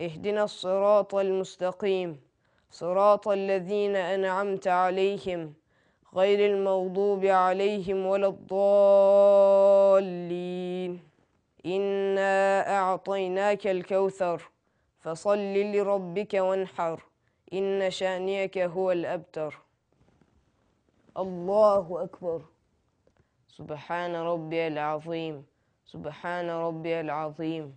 اهدنا الصراط المستقيم صراط الذين أنعمت عليهم غير المغضوب عليهم ولا الضالين إنا أعطيناك الكوثر فصل لربك وانحر إن شانيك هو الأبتر الله أكبر سبحان ربي العظيم سبحان ربي العظيم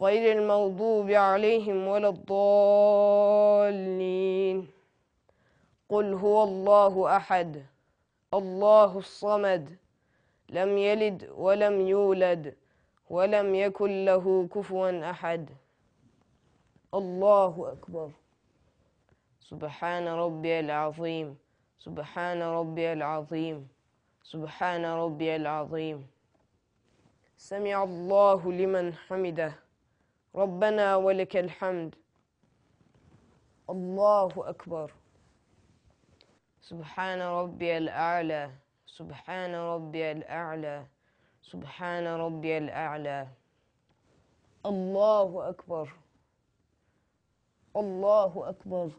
غير المغضوب عليهم ولا الضالين قل هو الله أحد الله الصمد لم يلد ولم يولد ولم يكن له كفوا أحد الله أكبر سبحان ربي العظيم سبحان ربي العظيم سبحان ربي العظيم سمع الله لمن حمده ربنا ولك الحمد الله أكبر سبحان ربي الأعلى سبحان ربي الأعلى سبحان ربي الأعلى الله أكبر الله أكبر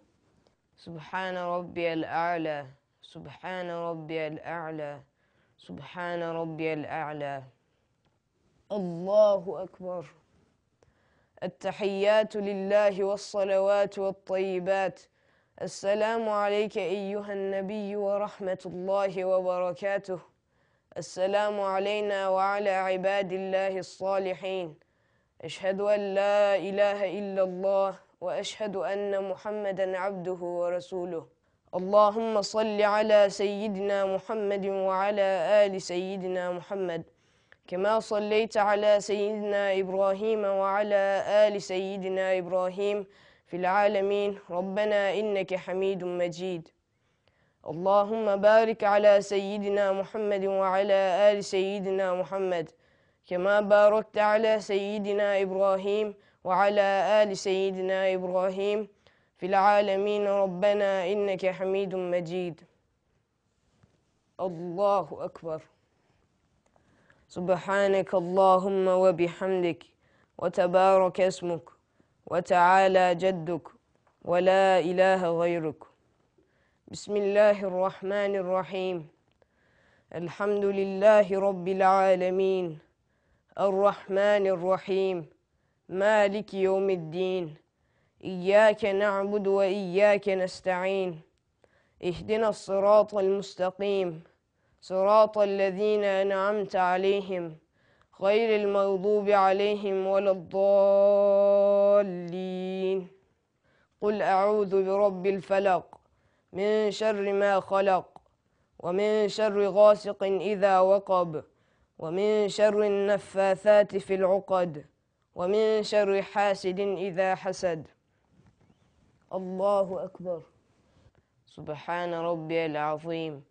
سبحان ربي الأعلى سبحان ربي الأعلى سبحان ربي الأعلى الله أكبر التحيات لله والصلوات والطيبات السلام عليك أيها النبي ورحمة الله وبركاته السلام علينا وعلى عباد الله الصالحين أشهد أن لا إله إلا الله وأشهد أن محمدا عبده ورسوله اللهم صل على سيدنا محمد وعلى آل سيدنا محمد كما صليت على سيدنا إبراهيم وعلى آل سيدنا إبراهيم في العالمين ربنا إنك حميد مجيد اللهم بارك على سيدنا محمد وعلى آل سيدنا محمد كما باركت على سيدنا إبراهيم وعلى آل سيدنا إبراهيم في العالمين ربنا إنك حميد مجيد الله أكبر سبحانك اللهم وبحمدك وتبارك اسمك وتعالى جدك ولا إله غيرك بسم الله الرحمن الرحيم الحمد لله رب العالمين الرحمن الرحيم مالك يوم الدين إياك نعبد وإياك نستعين اهدنا الصراط المستقيم صراط الذين أنعمت عليهم غير المغضوب عليهم ولا الضالين قل أعوذ برب الفلق من شر ما خلق ومن شر غاسق إذا وقب ومن شر النفاثات في العقد ومن شر حاسد إذا حسد الله أكبر سبحان ربي العظيم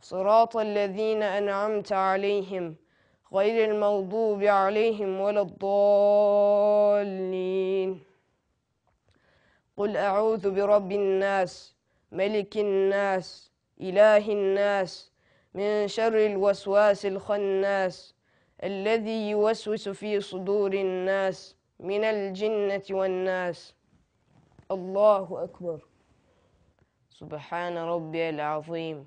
صراط الذين أنعمت عليهم غير المغضوب عليهم ولا الضالين قل أعوذ برب الناس ملك الناس إله الناس من شر الوسواس الخناس الذي يوسوس في صدور الناس من الجنة والناس الله أكبر سبحان ربي العظيم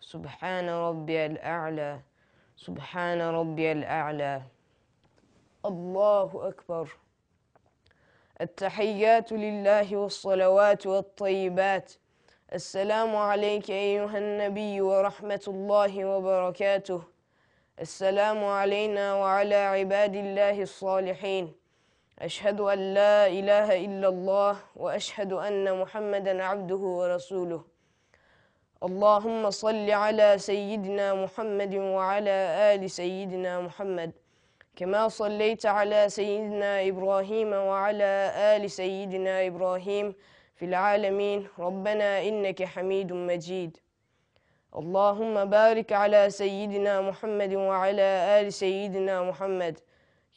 سبحان ربي الأعلى سبحان ربي الأعلى الله أكبر التحيات لله والصلوات والطيبات السلام عليك أيها النبي ورحمة الله وبركاته السلام علينا وعلى عباد الله الصالحين أشهد أن لا إله إلا الله وأشهد أن محمدا عبده ورسوله اللهم صل على سيدنا محمد وعلى آل سيدنا محمد كما صليت على سيدنا إبراهيم وعلى آل سيدنا إبراهيم في العالمين ربنا إنك حميد مجيد اللهم بارك على سيدنا محمد وعلى آل سيدنا محمد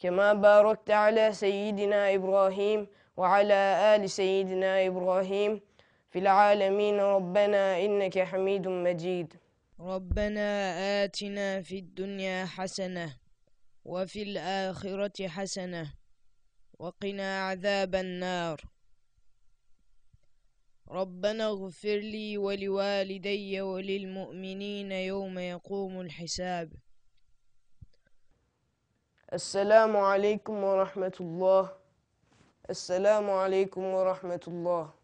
كما باركت على سيدنا إبراهيم وعلى آل سيدنا إبراهيم في العالمين ربنا إنك حميد مجيد ربنا آتنا في الدنيا حسنة وفي الآخرة حسنة وقنا عذاب النار ربنا اغفر لي ولوالدي وللمؤمنين يوم يقوم الحساب السلام عليكم ورحمة الله السلام عليكم ورحمة الله